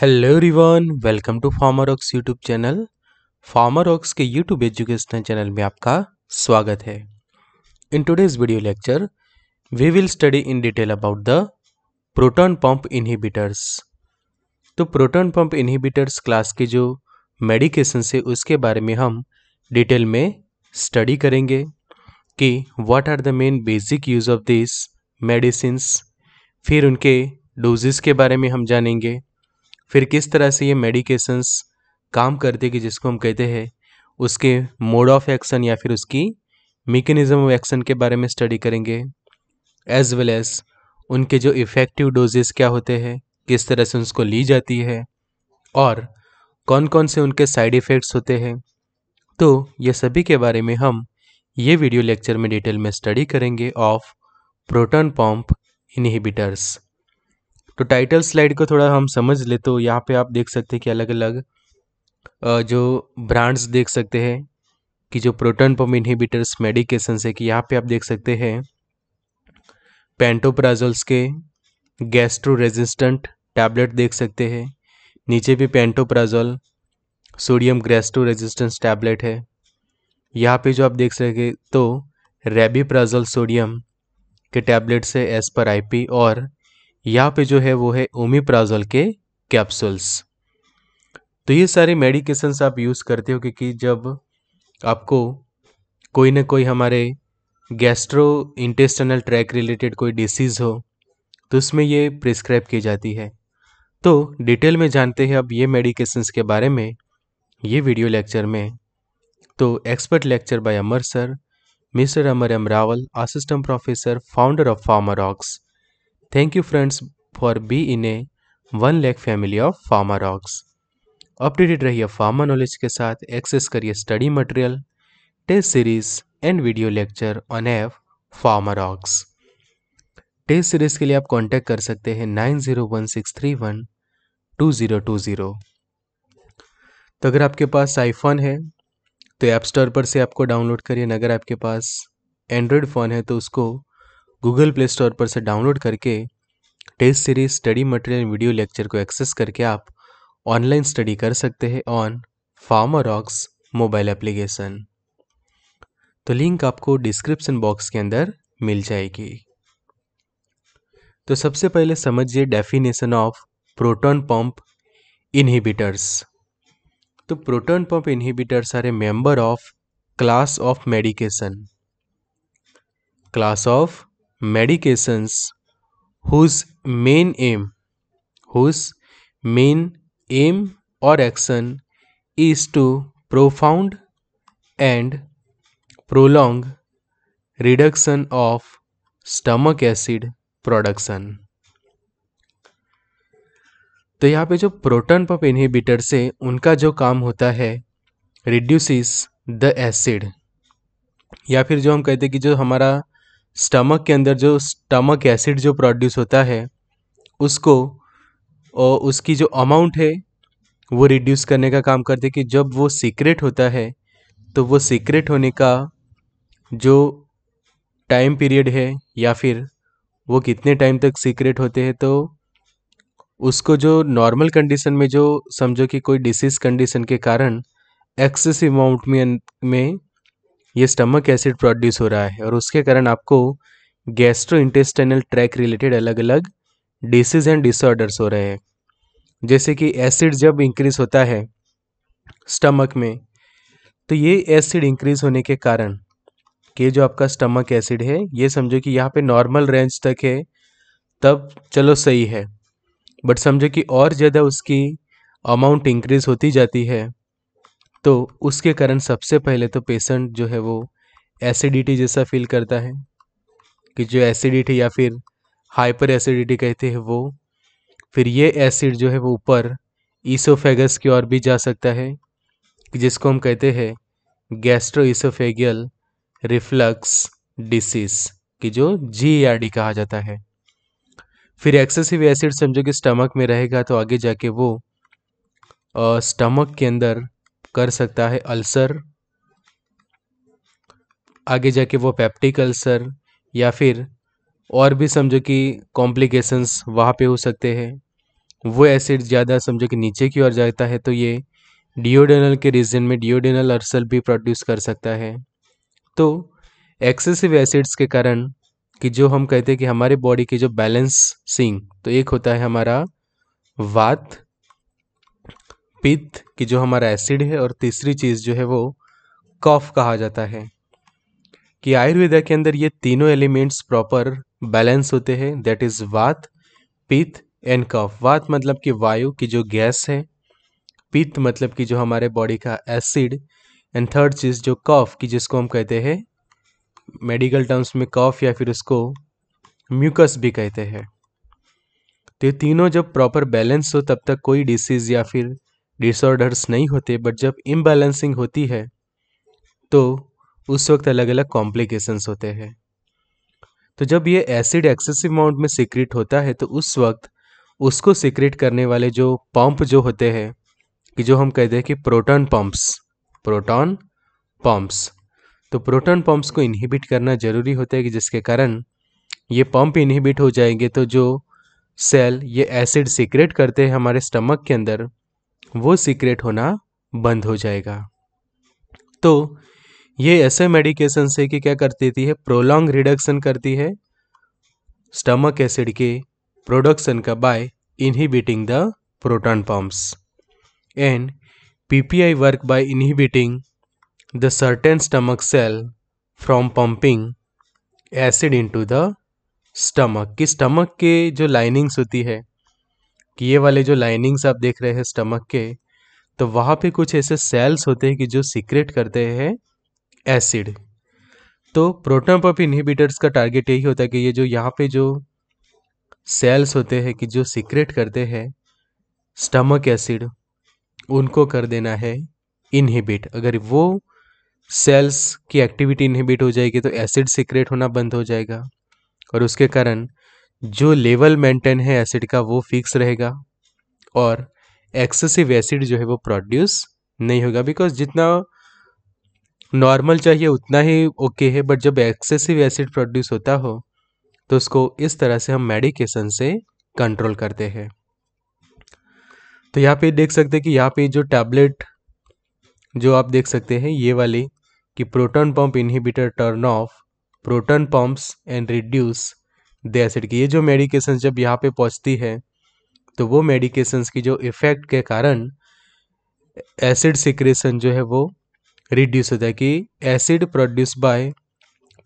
Hello रिवन welcome to Pharma Rocks YouTube channel Pharma Rocks के YouTube educational channel में आपका स्वागत है in today's video lecture we will study in detail about the proton pump inhibitors तो proton pump inhibitors class के जो medication से उसके बारे में हम डिटेल में स्टडी करेंगे कि what are the main basic use of this medicine फिर उनके डोजेस के बारे में हम जानेंगे फिर किस तरह से ये मेडिकेशंस काम करते कि जिसको हम कहते हैं उसके मोड ऑफ एक्शन या फिर उसकी मेकेनिज्म ऑफ एक्शन के बारे में स्टडी करेंगे एज वेल एज उनके जो इफ़ेक्टिव डोजेस क्या होते हैं किस तरह से उसको ली जाती है और कौन कौन से उनके साइड इफ़ेक्ट्स होते हैं तो ये सभी के बारे में हम ये वीडियो लेक्चर में डिटेल में स्टडी करेंगे ऑफ प्रोटॉन पंप इनहिबिटर्स तो टाइटल स्लाइड को थोड़ा हम समझ ले तो यहाँ पे आप देख सकते हैं कि अलग अलग जो ब्रांड्स देख सकते हैं कि जो प्रोटोन पम इनहिबिटर्स मेडिकेशन है कि यहाँ पे आप देख सकते हैं पेंटोप्राजोल्स के गैस्ट्रो रेजिस्टेंट टैबलेट देख सकते हैं नीचे भी pantoprazole sodium gastro resistance tablet है यहाँ पे जो आप देख सकें तो रेबीप्राजल सोडियम के टैबलेट्स है एज पर आईपी और यहाँ पे जो है वो है ओमिप्राजोल के कैप्सूल्स तो ये सारे मेडिकेशंस आप यूज़ करते हो क्योंकि जब आपको कोई ना कोई हमारे गैस्ट्रो इंटेस्टनल ट्रैक रिलेटेड कोई डिसीज़ हो तो उसमें ये प्रिस्क्राइब की जाती है तो डिटेल में जानते हैं अब ये मेडिकेशंस के बारे में ये वीडियो लेक्चर में तो expert lecture by Amar sir mister Amar M Rawal assistant professor founder of Pharma Rocks thank you friends for being a one lakh family of Pharma Rocks updated रहिए फार्मा नॉलेज के साथ एक्सेस करिए study material test series and video lecture on F Pharma Rocks test series के लिए आप contact कर सकते हैं nine zero one six three one two zero two zero तो अगर आपके पास आईफोन है तो ऐप स्टोर पर से आपको डाउनलोड करिए अगर आपके पास एंड्रॉयड फ़ोन है तो उसको गूगल प्ले स्टोर पर से डाउनलोड करके test series study material video lecture को एक्सेस करके आप ऑनलाइन स्टडी कर सकते हैं on Pharma Rocks mobile application तो लिंक आपको डिस्क्रिप्शन बॉक्स के अंदर मिल जाएगी तो सबसे पहले समझिए definition of proton pump inhibitors तो proton pump inhibitors are a member of class of medication class of medications whose main aim whose main aim or action is to profound and prolong reduction of stomach acid production तो यहाँ पे जो proton पप inhibitor से उनका जो काम होता है रिड्यूसिस द एसिड या फिर जो हम कहते हैं कि जो हमारा स्टमक के अंदर जो स्टमक एसिड जो प्रोड्यूस होता है उसको और उसकी जो अमाउंट है वो रिड्यूस करने का काम करते कि जब वो सीक्रेट होता है तो वो सीक्रेट होने का जो टाइम पीरियड है या फिर वो कितने टाइम तक सीक्रेट होते हैं तो उसको जो नॉर्मल कंडीशन में जो समझो कि कोई डिसीज़ कंडीशन के कारण एक्सेसिव अमाउंट में में ये स्टमक एसिड प्रोड्यूस हो रहा है और उसके कारण आपको गैस्ट्रो इंटेस्टाइनल ट्रैक रिलेटेड अलग अलग डिसीज एंड डिसऑर्डर्स हो रहे हैं जैसे कि एसिड जब इंक्रीज होता है स्टमक में तो ये एसिड इंक्रीज होने के कारण कि जो आपका स्टमक एसिड है ये समझो कि यहाँ पे नॉर्मल रेंज तक है तब चलो सही है बट समझो कि और ज़्यादा उसकी अमाउंट इंक्रीज होती जाती है तो उसके कारण सबसे पहले तो पेशेंट जो है वो एसिडिटी जैसा फील करता है कि जो एसिडिटी या फिर हाइपर एसिडिटी कहते हैं वो फिर ये एसिड जो है वो ऊपर ईसोफेगस की ओर भी जा सकता है जिसको हम कहते हैं गैस्ट्रो ईसोफेगियल रिफ्लक्स डिसीज कि जो जी कहा जाता है फिर एक्सेसिव एसिड समझो कि स्टमक में रहेगा तो आगे जाके वो स्टमक के अंदर कर सकता है अल्सर आगे जाके वो पैप्टिक अल्सर या फिर और भी समझो कि कॉम्प्लिकेशंस वहाँ पे हो सकते हैं वो एसिड ज़्यादा समझो कि नीचे की ओर जाता है तो ये डिओडेनल के रीजन में डिओडेनल अर्सल भी प्रोड्यूस कर सकता है तो एक्सेसिव एसिड्स के कारण कि जो हम कहते हैं कि हमारे बॉडी के जो बैलेंसिंग तो एक होता है हमारा वात पित्त कि जो हमारा एसिड है और तीसरी चीज़ जो है वो कफ कहा जाता है कि आयुर्वेदा के अंदर ये तीनों एलिमेंट्स प्रॉपर बैलेंस होते हैं दैट इज़ वात पित्त एंड कफ वात मतलब कि वायु की जो गैस है पित्त मतलब कि जो हमारे बॉडी का एसिड एंड थर्ड चीज़ जो कफ की जिसको हम कहते हैं मेडिकल टर्म्स में कफ या फिर उसको म्यूकस भी कहते हैं तो ये तीनों जब प्रॉपर बैलेंस हो तब तक कोई डिसीज़ या फिर डिसऑर्डर्स नहीं होते बट जब इम्बैलेंसिंग होती है तो उस वक्त अलग अलग कॉम्प्लिकेशंस होते हैं तो जब ये एसिड एक्सेसिव अमाउंट में सीक्रेट होता है तो उस वक्त उसको सीक्रेट करने वाले जो पंप जो होते हैं कि जो हम कहते हैं कि प्रोटॉन पंप्स प्रोटॉन पंप्स तो प्रोटॉन पंप्स को इनहिबिट करना ज़रूरी होता है कि जिसके कारण ये पंप इनहिबिट हो जाएंगे तो जो सेल ये एसिड सीक्रेट करते हैं हमारे स्टमक के अंदर वो सीक्रेट होना बंद हो जाएगा तो ये ऐसे मेडिकेशन से कि क्या करती थी है प्रोलॉन्ग रिडक्शन करती है स्टमक एसिड के प्रोडक्शन का by inhibiting the proton pumps and PPI work by inhibiting the certain stomach cell from pumping acid into the stomach कि स्टमक के जो लाइनिंग्स होती है कि ये वाले जो लाइनिंग्स आप देख रहे हैं स्टमक के तो वहाँ पे कुछ ऐसे सेल्स होते हैं कि जो सीक्रेट करते हैं एसिड तो प्रोटोन पम्प इनहिबिटर्स का टारगेट यही होता है कि ये जो यहाँ पे जो सेल्स होते हैं कि जो सीक्रेट करते हैं स्टमक एसिड उनको कर देना है इनहिबिट अगर वो सेल्स की एक्टिविटी इनहिबिट हो जाएगी तो एसिड सीक्रेट होना बंद हो जाएगा और उसके कारण जो लेवल मेंटेन है एसिड का वो फिक्स रहेगा और एक्सेसिव एसिड जो है वो प्रोड्यूस नहीं होगा बिकॉज जितना नॉर्मल चाहिए उतना ही ओके okay है बट जब एक्सेसिव एसिड प्रोड्यूस होता हो तो उसको इस तरह से हम मेडिकेशन से कंट्रोल करते हैं तो यहाँ पे देख सकते हैं कि यहाँ पे जो टैबलेट जो आप देख सकते हैं ये वाली कि proton pump inhibitor turn off proton pumps and reduce the acid की ये जो मेडिकेशन जब यहाँ पे पहुँचती है तो वो मेडिकेशंस की जो इफ़ेक्ट के कारण एसिड सिक्रेशन जो है वो रिड्यूस होता है कि acid produce by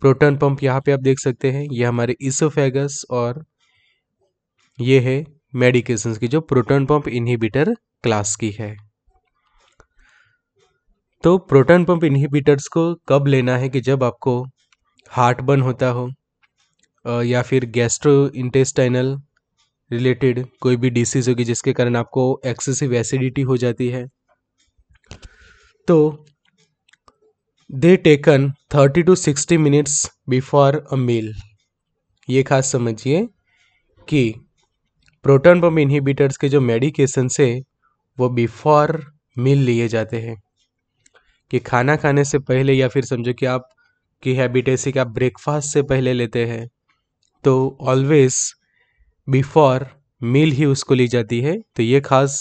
proton pump यहाँ पे आप देख सकते हैं ये हमारे इसोफेगस और ये है मेडिकेशंस की जो प्रोटॉन पंप इनहिबिटर क्लास की है तो प्रोटॉन पंप इनहिबिटर्स को कब लेना है कि जब आपको हार्ट बर्न होता हो या फिर गैस्ट्रो इंटेस्टाइनल रिलेटेड कोई भी डिसीज़ होगी जिसके कारण आपको एक्सेसिव एसिडिटी हो जाती है तो they taken thirty to sixty minutes before a meal ये खास समझिए कि प्रोटॉन पम्प इनहिबिटर्स के जो मेडिकेशन से वो बिफोर मील लिए जाते हैं कि खाना खाने से पहले या फिर समझो कि आप की हैबिट ऐसी कि आप ब्रेकफास्ट से पहले लेते हैं तो ऑलवेज बिफोर मील ही उसको ली जाती है तो ये खास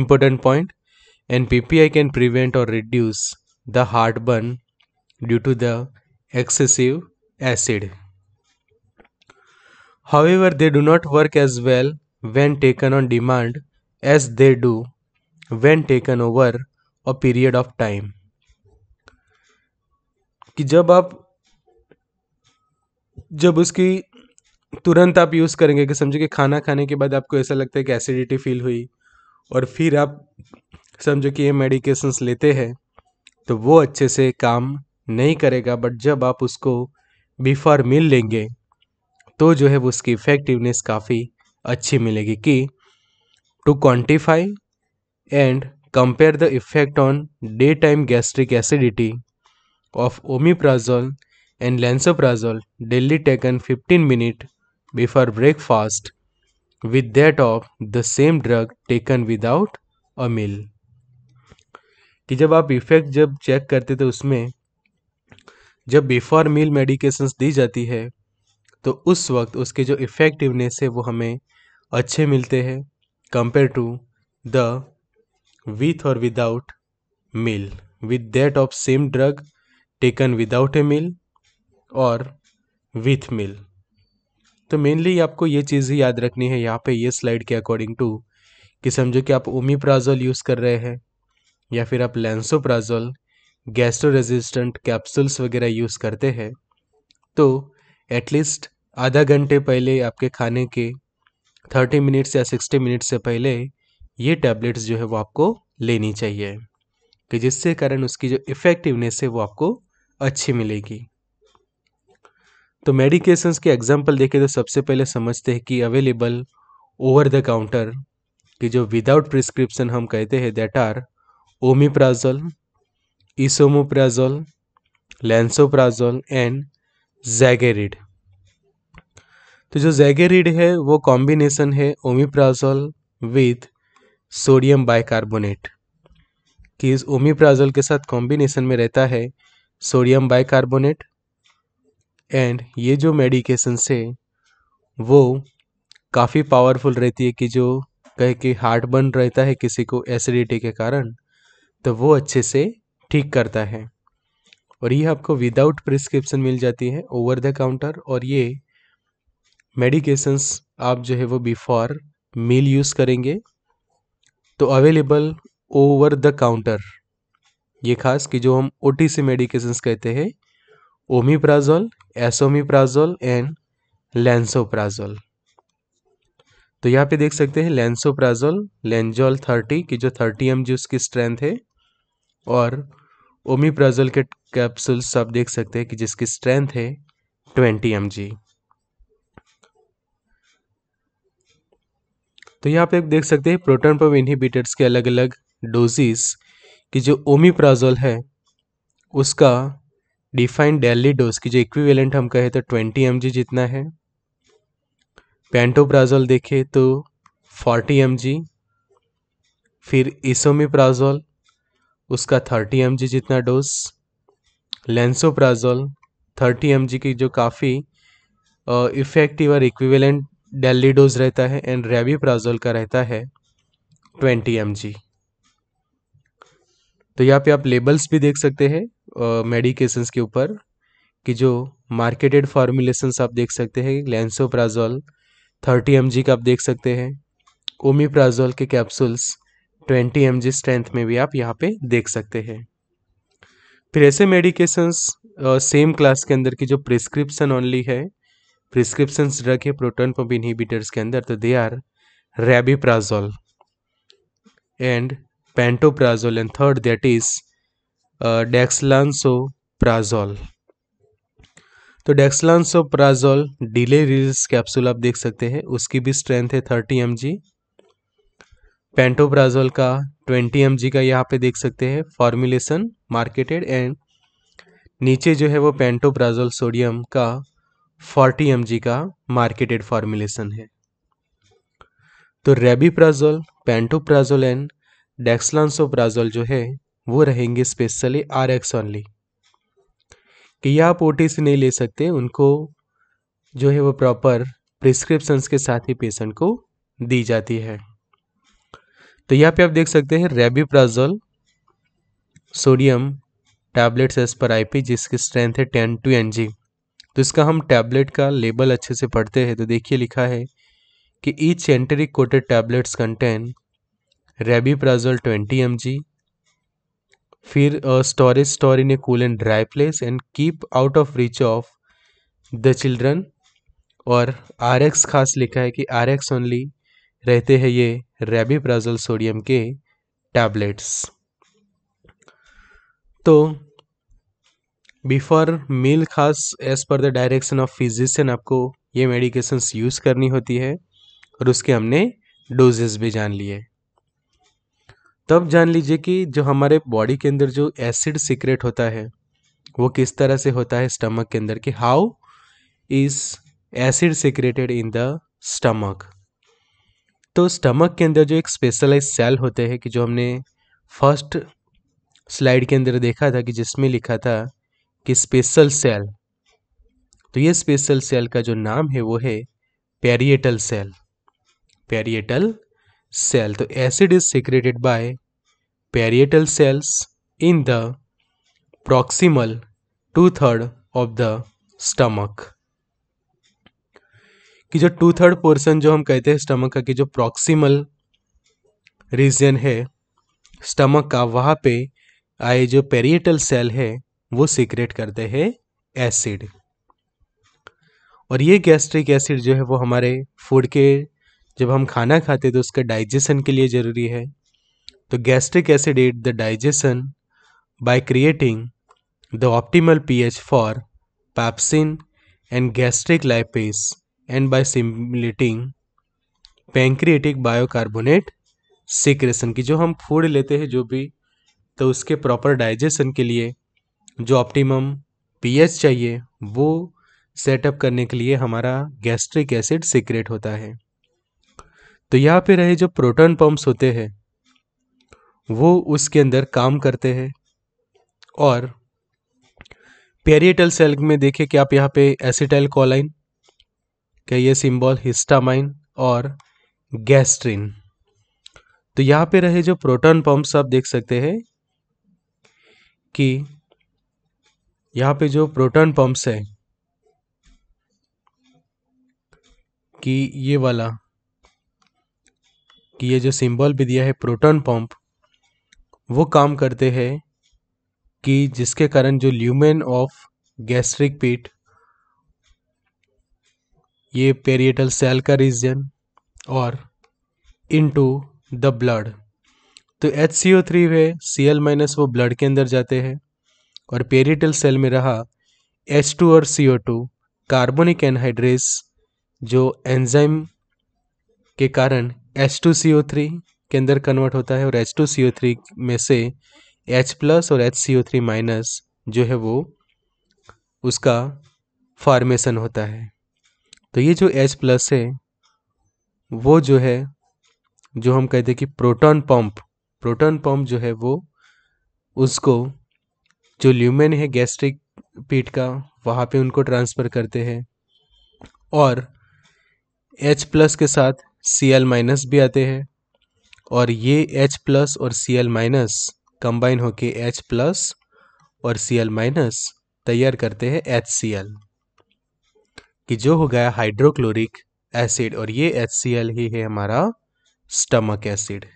important point and P P I can prevent और reduce the heartburn due to the excessive acid ever they do not work as well when taken on demand as they do when taken over a period of time कि जब आप जब उसकी तुरंत आप use करेंगे कि समझो कि खाना खाने के बाद आपको ऐसा लगता है कि एसिडिटी फील हुई और फिर आप समझो कि ये मेडिकेशंस लेते हैं तो वो अच्छे से काम नहीं करेगा बट जब आप उसको बिफोर मिल लेंगे तो जो है वो उसकी इफ़ेक्टिवनेस काफ़ी अच्छी मिलेगी कि to quantify and compare the effect on day time gastric acidity of omeprazole and lansoprazole daily taken 15 minute before breakfast with that of the same drug taken without a meal कि जब आप effect जब check करते थे तो उसमें जब before meal medications दी जाती है तो उस वक्त उसके जो इफ़ेक्टिवनेस है वो हमें अच्छे मिलते हैं कंपेयर टू द विथ और without meal with that of same drug taken without a meal और विथ मील तो मेनली आपको ये चीज़ ही याद रखनी है यहाँ पे ये स्लाइड के अकॉर्डिंग टू कि समझो कि आप ओमीप्राजोल यूज़ कर रहे हैं या फिर आप लेंसोप्राजोल गैस्ट्रो रेजिस्टेंट कैप्सूल्स वगैरह यूज़ करते हैं तो एटलीस्ट आधा घंटे पहले आपके खाने के थर्टी मिनट्स या सिक्सटी मिनट से पहले ये टैबलेट्स जो है वो आपको लेनी चाहिए कि जिससे कारण उसकी जो इफ़ेक्टिवनेस है वो आपको अच्छी मिलेगी तो मेडिकेशंस के एग्जांपल देखे तो सबसे पहले समझते हैं कि अवेलेबल ओवर द काउंटर कि जो विदाउट प्रिस्क्रिप्शन हम कहते हैं that are omeprazole esomeprazole lansoprazole and Zegerid तो जो जैगेरिड है वो कॉम्बिनेशन है ओमिप्राजोल विथ सोडियम बाइकार्बोनेट कि इस ओमिप्राजोल के साथ कॉम्बिनेशन में रहता है सोडियम बाइकार्बोनेट एंड ये जो मेडिकेशंस है वो काफ़ी पावरफुल रहती है कि जो कहे कि हार्ट बर्न रहता है किसी को एसिडिटी के कारण तो वो अच्छे से ठीक करता है और ये आपको विदाउट प्रिस्क्रिप्शन मिल जाती है ओवर द काउंटर और ये मेडिकेशंस आप जो है वो बिफोर मील यूज़ करेंगे तो अवेलेबल ओवर द काउंटर ये खास कि जो हम ओ टी सी मेडिकेशंस कहते हैं ओमिप्राजोल एसोमिप्राजोल एंड लेंसोप्राजोल तो यहाँ पे देख सकते हैं लेंसोप्राजोल लेंजोल थर्टी की जो थर्टी एम उसकी स्ट्रेंथ है और ओमिप्राजोल के कैप्सूल्स आप देख सकते हैं कि जिसकी स्ट्रेंथ है ट्वेंटी एम तो यहाँ पे आप देख सकते हैं प्रोटोन पम्प इनहिबिटर्स के अलग अलग डोजेस कि जो ओमिप्राजोल है उसका डिफाइन डेली डोज की जो इक्विवेलेंट हम कहें तो ट्वेंटी एम जितना है पेंटोप्राजोल देखें तो फोर्टी एम फिर इसोमीप्राजोल उसका थर्टी एम जितना डोज लेंसोप्राजोल थर्टी एम की जो काफ़ी इफ़ेक्टिव और इक्विवेलेंट डेली डोज रहता है एंड रेबीप्राजोल का रहता है ट्वेंटी एम तो यहाँ पे आप लेबल्स भी देख सकते हैं मेडिकेशंस के ऊपर कि जो मार्केटेड फार्मूलेशंस आप देख सकते हैं लेंसोप्राजोल थर्टी एम का आप देख सकते हैं ओमीप्राजोल के कैप्सूल्स ट्वेंटी एम स्ट्रेंथ में भी आप यहाँ पे देख सकते हैं फिर ऐसे मेडिकेशंस सेम क्लास के अंदर की जो प्रिस्क्रिप्शन ओनली है प्रिस्क्रिप्शन ड्रग है प्रोटोन पम्प इनहिबिटर्स के अंदर तो they are rabeprazole and pantoprazole and third that is प्राजोल तो प्राजोल डिले रिलीज कैप्सूल आप देख सकते हैं उसकी भी स्ट्रेंथ है थर्टी एम जी पेंटोप्राजोल का ट्वेंटी एम का यहाँ पे देख सकते हैं फॉर्मुलेशन मार्केटेड एंड नीचे जो है वो पेंटोप्राजोल सोडियम का फोर्टी एम का मार्केटेड फॉर्मुलेशन है तो रेबीप्राजोल पेंटोप्राजोल एंड डेक्सलांसोप्राजोल जो है वो रहेंगे स्पेशली आर एक्स ऑनली कि यह आप ओ से नहीं ले सकते उनको जो है वो प्रॉपर प्रिस्क्रिप्शंस के साथ ही पेशेंट को दी जाती है तो यहाँ पे आप देख सकते हैं rabeprazole sodium tablets as per IP जिसकी स्ट्रेंथ है टेन टू एन जी तो इसका हम टैबलेट का लेबल अच्छे से पढ़ते हैं तो देखिए लिखा है कि each enteric coated tablets contain rabeprazole twenty M G फिर storage store in a cool and dry place and keep out of reach of the children और आर एक्स खास लिखा है कि आर एक्स ओनली रहते हैं ये रेबी प्राजल सोडियम के टैबलेट्स तो बिफोर मील खास एज पर द डायरेक्शन ऑफ फिजिशियन आपको ये मेडिकेशंस यूज़ करनी होती है और उसके हमने डोजेस भी जान लिए तब जान लीजिए कि जो हमारे बॉडी के अंदर जो एसिड सीक्रेट होता है वो किस तरह से होता है स्टमक के अंदर कि how is acid secreted in the stomach तो स्टमक के अंदर जो एक स्पेशलाइज सेल होते हैं कि जो हमने फर्स्ट स्लाइड के अंदर देखा था कि जिसमें लिखा था कि स्पेशल सेल तो ये स्पेशल सेल का जो नाम है वो है पेरिएटल सेल पेरिएटल सेल तो acid is secreted by parietal cells in the proximal two third of the stomach कि जो टू थर्ड पोर्शन जो हम कहते हैं स्टमक का कि जो प्रॉक्सिमल रीजन है स्टमक का वहां पे आए जो पेरिएटल सेल है वो सीक्रेट करते हैं एसिड और ये गैस्ट्रिक एसिड जो है वो हमारे फूड के जब हम खाना खाते तो उसका डाइजेशन के लिए ज़रूरी है तो gastric acid at the digestion by creating the optimal pH for pepsin and gastric lipase and by stimulating pancreatic bicarbonate secretion की जो हम फूड लेते हैं जो भी तो उसके प्रॉपर डाइजेशन के लिए जो ऑप्टिमम पीएच चाहिए वो सेटअप करने के लिए हमारा गैस्ट्रिक एसिड सीक्रेट होता है तो यहाँ पे रहे जो प्रोटॉन पंप्स होते हैं वो उसके अंदर काम करते हैं और पेरिएटल सेल में देखें कि आप यहाँ पे एसिटाइल कोलाइन का ये सिंबल हिस्टामाइन और गैस्ट्रिन तो यहाँ पे रहे जो प्रोटॉन पंप्स आप देख सकते हैं कि यहाँ पे जो प्रोटॉन पंप्स है कि ये वाला कि ये जो सिंबल भी दिया है प्रोटॉन पंप वो काम करते हैं कि जिसके कारण जो ल्यूमेन ऑफ गैस्ट्रिक पीट ये पेरिएटल सेल का रीजन और इनटू द ब्लड तो एच सी ओ थ्री है सी एल माइनस वो ब्लड के अंदर जाते हैं और पेरिटल सेल में रहा एच टू और C O two carbonic anhydrase जो एंजाइम के कारण H two C O three के अंदर कन्वर्ट होता है और H two C O three में से एच प्लस और H C O three minus जो है वो उसका फॉर्मेशन होता है तो ये जो एच प्लस है वो जो है जो हम कहते हैं कि प्रोटॉन पंप प्रोटॉन पंप जो है वो उसको जो ल्यूमेन है गैस्ट्रिक पीट का वहाँ पे उनको ट्रांसफ़र करते हैं और H प्लस के साथ सी एल माइनस भी आते हैं और ये एच प्लस और सी एल माइनस कंबाइन होके एच प्लस और सी एल माइनस तैयार करते हैं एच सी एल कि जो हो गया हाइड्रोक्लोरिक एसिड और ये एच सी एल ही है हमारा स्टमक एसिड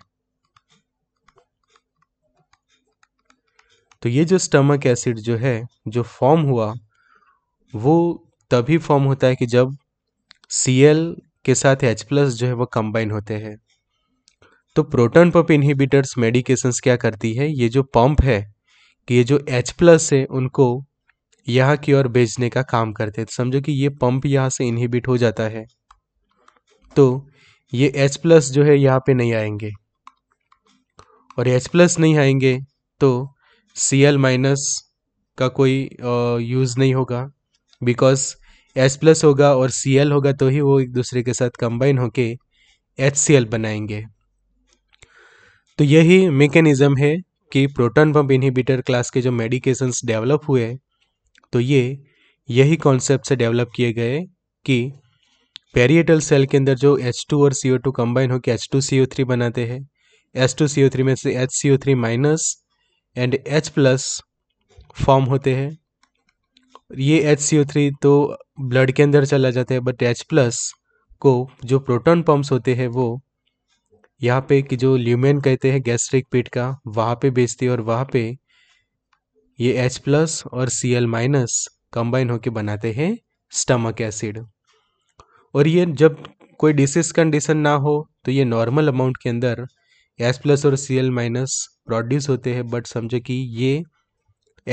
तो ये जो स्टमक एसिड जो है जो फॉर्म हुआ वो तभी फॉर्म होता है कि जब सी एल के साथ H प्लस जो है वो कंबाइन होते हैं तो प्रोटॉन पंप इनहिबिटर्स मेडिकेशंस क्या करती है ये जो पंप है कि ये जो H प्लस है उनको यहाँ की ओर भेजने का काम करते हैं तो समझो कि ये पंप यहाँ से इनहिबिट हो जाता है तो ये H प्लस जो है यहाँ पे नहीं आएंगे और H प्लस नहीं आएंगे तो Cl माइनस का कोई यूज़ नहीं होगा बिकॉज एच प्लस होगा और सी एल होगा तो ही वो एक दूसरे के साथ कंबाइन होके एच सी एल बनाएंगे तो यही मेकेनिज़्म है कि प्रोटॉन पंप इनहिबिटर क्लास के जो मेडिकेशंस डेवलप हुए तो ये यही कॉन्सेप्ट से डेवलप किए गए कि पेरिएटल सेल के अंदर जो एच टू और सी ओ टू कम्बाइन होकर H two C O three बनाते हैं H two C O three में से H C O three minus and H plus form होते हैं ये एच सी ओ थ्री तो ब्लड के अंदर चला जाता है बट एच प्लस को जो प्रोटॉन पम्प्स होते हैं वो यहाँ पे कि जो ल्यूमेन कहते हैं गैस्ट्रिक पेट का वहाँ पे बेचती है और वहाँ पे ये एच प्लस और सी एल माइनस कंबाइन होकर बनाते हैं स्टमक एसिड और ये जब कोई डिसीज कंडीशन ना हो तो ये नॉर्मल अमाउंट के अंदर एच प्लस और सी एल माइनस प्रोड्यूस होते हैं बट समझो कि ये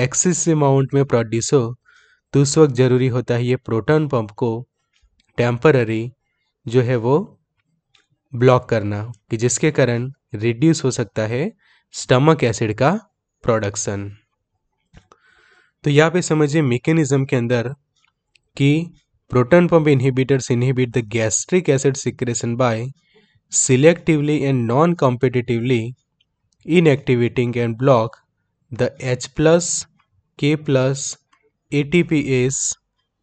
एक्सिस अमाउंट में प्रोड्यूस हो तो उस वक्त ज़रूरी होता है ये प्रोटॉन पंप को टेम्पररी जो है वो ब्लॉक करना कि जिसके कारण रिड्यूस हो सकता है स्टमक एसिड का प्रोडक्शन तो यहाँ पे समझिए मेकेनिज्म के अंदर कि proton pump inhibitors inhibit the gastric acid secretion by selectively and non competitively inactivating and block the H plus K plus ATP is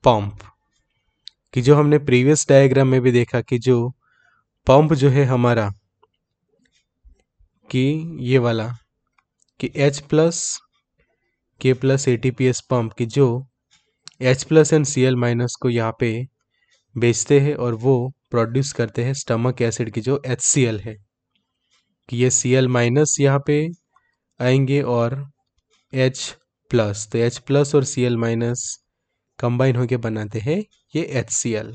pump कि जो हमने प्रीवियस डायग्राम में भी देखा कि जो पंप जो है हमारा कि ये वाला कि H plus K plus A T P S pump कि जो H plus and C L minus को यहाँ पे बेचते हैं और वो प्रोड्यूस करते हैं स्टमक एसिड की जो एच सी एल है कि ये सी एल माइनस यहाँ पे आएंगे और एच प्लस तो एच प्लस और सी एल माइनस कंबाइन होकर बनाते हैं ये एच सी एल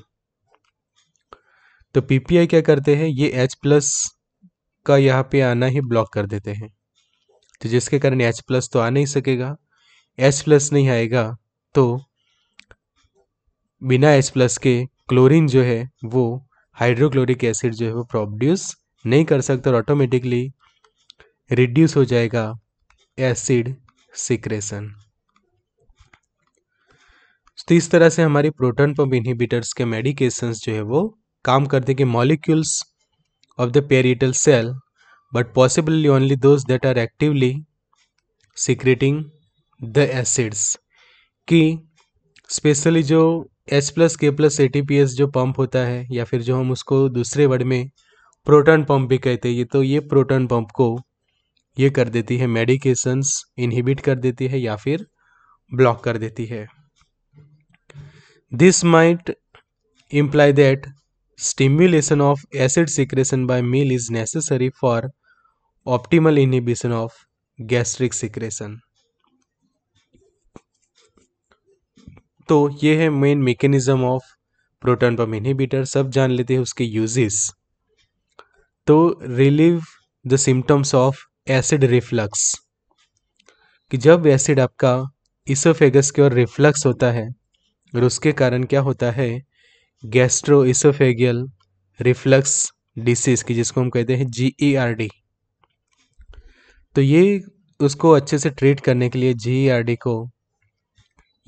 तो पीपीआई क्या करते हैं ये एच प्लस का यहाँ पे आना ही ब्लॉक कर देते हैं तो जिसके कारण एच प्लस तो आ नहीं सकेगा एच प्लस नहीं आएगा तो बिना एच प्लस के क्लोरीन जो है वो हाइड्रोक्लोरिक एसिड जो है वो प्रोड्यूस नहीं कर सकता और ऑटोमेटिकली रिड्यूस हो जाएगा एसिड सिक्रेशन तो इस तरह से हमारी प्रोटोन पंप इनहिबिटर्स के मेडिकेशंस जो है वो काम करते कि molecules of the parietal cell but possibly only those that are actively secreting the acids कि स्पेशली जो H plus K plus A जो पंप होता है या फिर जो हम उसको दूसरे वर्ड में प्रोटॉन पंप भी कहते हैं ये तो ये प्रोटॉन पंप को ये कर देती है मेडिकेशंस इनहिबिट कर देती है या फिर ब्लॉक कर देती है this might imply that stimulation of acid secretion by meal is necessary for optimal inhibition of gastric secretion तो ये है main mechanism of proton pump inhibitor सब जान लेते हैं उसके यूजेस तो relieve the symptoms of acid reflux कि जब एसिड आपका इसोफेगस की ओर रिफ्लक्स होता है और उसके कारण क्या होता है गैस्ट्रो इसोफेगियल रिफ्लक्स डिसीज की जिसको हम कहते हैं जी ई आर डी तो ये उसको अच्छे से ट्रीट करने के लिए जी ई आर डी को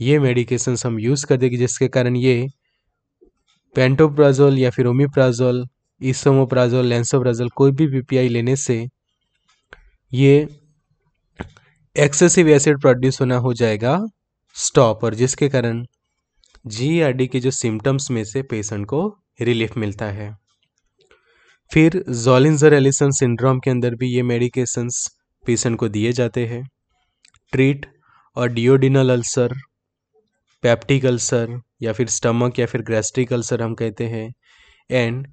ये मेडिकेशन हम यूज़ कर देंगे जिसके कारण ये पेंटोप्राजोल या फिर ओमिप्राजोल इसोमोप्राजोल लेंसोप्राजोल कोई भी पीपीआई लेने से ये एक्सेसिव एसिड प्रोड्यूस होना हो जाएगा स्टॉप और जिसके कारण जीआरडी के जो सिम्टम्स में से पेशेंट को रिलीफ मिलता है फिर जॉलिंजर एलिसन सिंड्रोम के अंदर भी ये मेडिकेशंस पेशेंट को दिए जाते हैं ट्रीट और डिओडिनल अल्सर पैप्टिक अल्सर या फिर स्टमक या फिर ग्रेस्ट्रिक अल्सर हम कहते हैं and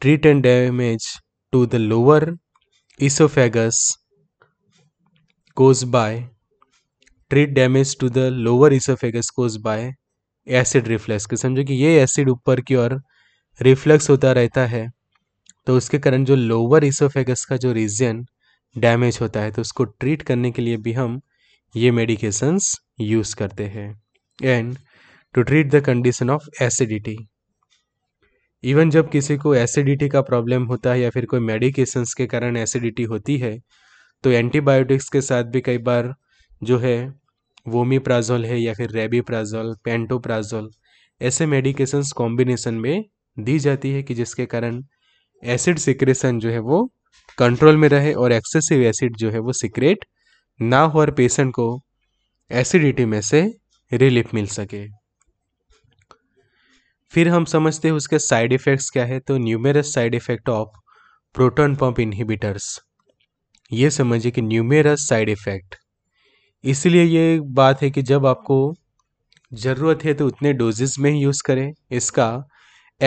treat and damage to the lower oesophagus caused by treat damage to the lower oesophagus caused by acid reflux के समझो कि ये एसिड ऊपर की ओर रिफ्लक्स होता रहता है तो उसके कारण जो लोअर इसोफेगस का जो रीजन डैमेज होता है तो उसको ट्रीट करने के लिए भी हम ये मेडिकेशंस यूज़ करते हैं and to treat the condition of acidity even जब किसी को एसिडिटी का प्रॉब्लम होता है या फिर कोई मेडिकेशंस के कारण एसिडिटी होती है तो एंटीबायोटिक्स के साथ भी कई बार जो है वोमीप्राजोल है या फिर रेबीप्राजोल पेंटोप्राजोल ऐसे मेडिकेशंस कॉम्बिनेशन में दी जाती है कि जिसके कारण एसिड सिक्रेशन जो है वो कंट्रोल में रहे और एक्सेसिव एसिड जो है वो सिक्रेट ना हो और पेशेंट को एसिडिटी में से रिलीफ मिल सके फिर हम समझते हैं उसके साइड इफ़ेक्ट्स क्या है तो numerous side effect of proton pump inhibitors ये समझिए कि न्यूमेरस साइड इफ़ेक्ट इसलिए ये बात है कि जब आपको ज़रूरत है तो उतने डोजेज में ही यूज़ करें इसका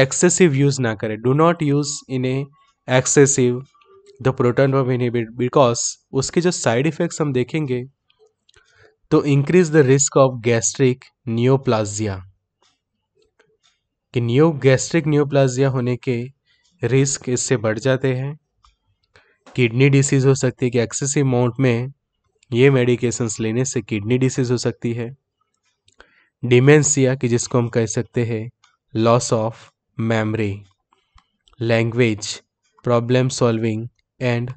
एक्सेसिव यूज़ ना करें do not use in a excessive the proton of in because उसके जो साइड इफ़ेक्ट्स हम देखेंगे तो increase the risk of gastric neoplasia कि न्यू गैस्ट्रिक न्यूप्लाजिया होने के रिस्क इससे बढ़ जाते हैं किडनी डिसीज़ हो सकती है कि एक्सेसिव अमाउंट में ये मेडिकेशंस लेने से किडनी डिसीज़ हो सकती है डिमेंसिया कि जिसको हम कह सकते हैं loss of memory language problem solving and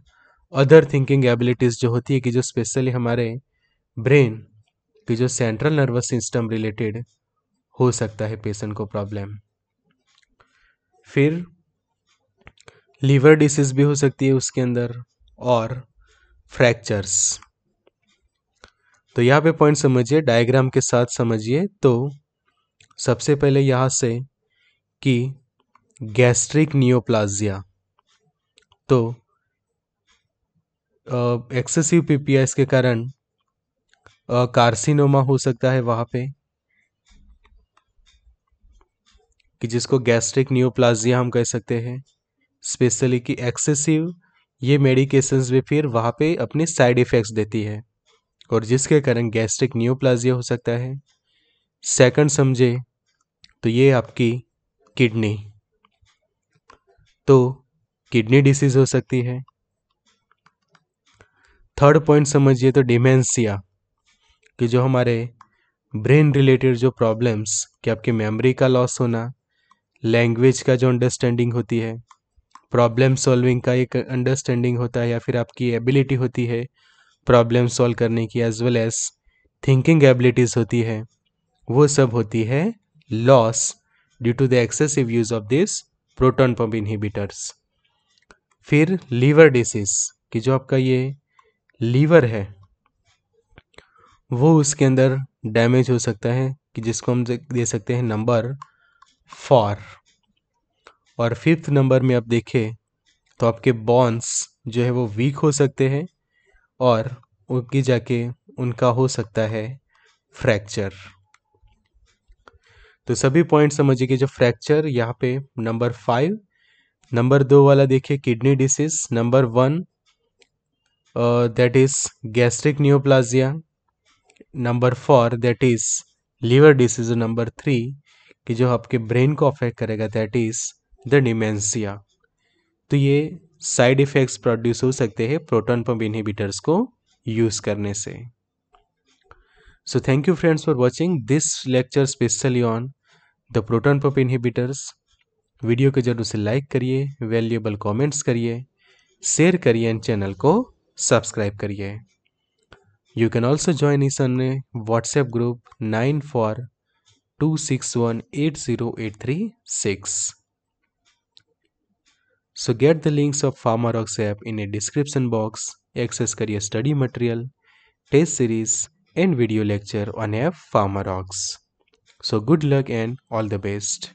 other thinking abilities जो होती है कि जो स्पेशली हमारे ब्रेन की जो सेंट्रल नर्वस सिस्टम रिलेटेड हो सकता है पेशेंट को प्रॉब्लम फिर लीवर डिसीज भी हो सकती है उसके अंदर और फ्रैक्चर्स तो यहाँ पे पॉइंट समझिए डायग्राम के साथ समझिए तो सबसे पहले यहाँ से कि गैस्ट्रिक नियोप्लाजिया तो एक्सेसिव पीपीएस के कारण कार्सिनोमा हो सकता है वहाँ पे कि जिसको गैस्ट्रिक नियोप्लाजिया हम कह सकते हैं स्पेशली कि एक्सेसिव ये मेडिकेशंस भी फिर वहाँ पे अपने साइड इफ़ेक्ट्स देती है और जिसके कारण गैस्ट्रिक न्यूप्लाजिया हो सकता है सेकंड समझे तो ये आपकी किडनी तो किडनी डिसीज हो सकती है थर्ड पॉइंट समझिए तो डिमेंसिया कि जो हमारे ब्रेन रिलेटेड जो प्रॉब्लम्स कि आपकी मेमोरी का लॉस होना लैंग्वेज का जो अंडरस्टैंडिंग होती है प्रॉब्लम सॉल्विंग का एक अंडरस्टैंडिंग होता है या फिर आपकी एबिलिटी होती है प्रॉब्लम सॉल्व करने की as well as thinking abilities होती है वो सब होती है loss due to the excessive use of this proton pump inhibitors फिर लीवर डिसीज कि जो आपका ये लीवर है वो उसके अंदर डैमेज हो सकता है कि जिसको हम दे सकते हैं नंबर फॉर और फिफ्थ नंबर में आप देखें तो आपके बॉन्स जो है वो वीक हो सकते हैं और उनके जाके उनका हो सकता है फ्रैक्चर तो सभी पॉइंट समझिए कि जो फ्रैक्चर यहाँ पे नंबर फाइव नंबर दो वाला देखिए kidney disease number one that is gastric neoplasia number four that is liver disease number three कि जो आपके ब्रेन को अफेक्ट करेगा दैट इज़ द डिमेंसिया तो ये साइड इफ़ेक्ट्स प्रोड्यूस हो सकते हैं प्रोटॉन पंप इनहिबिटर्स को यूज़ करने से so thank you friends for watching this lecture specially on the proton pump inhibitors video को जरूर से लाइक करिए वैल्यूएबल कमेंट्स करिए शेयर करिए एंड चैनल को सब्सक्राइब करिए यू कैन ऑल्सो ज्वाइन इस WhatsApp group nine four two six one eight zero eight three six So get the links of PharmaRox app in a description box, access career study material, test series and video lecture on app PharmaRox. So good luck and all the best.